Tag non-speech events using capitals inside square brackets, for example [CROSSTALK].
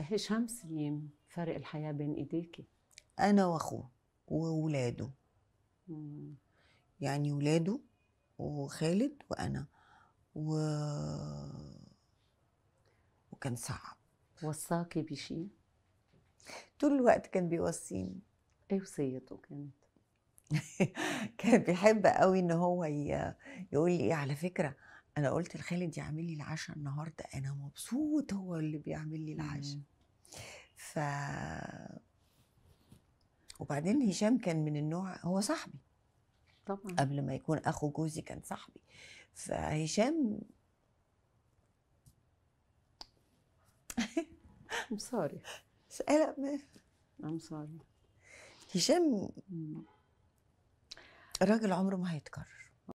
هشام سليم فارق الحياة بين إيديكي أنا وأخوه وولاده يعني ولاده وخالد وأنا و... وكان صعب وصاكي بشيء؟ طول الوقت كان بيوصيني ايه وصيته كانت؟ [LAUGHS] كان بيحب قوي ان هو يقول لي إيه، على فكره انا قلت لخالد يعمل لي العشاء النهارده انا مبسوط هو اللي بيعمل لي العشاء إمم. ف وبعدين هشام كان من النوع هو صاحبي طبعا قبل ما يكون اخو جوزي كان صاحبي فهشام [LAUGHS] ام سوري لا ما ام سوري هشام إمم. راجل عمره ما هيتكرر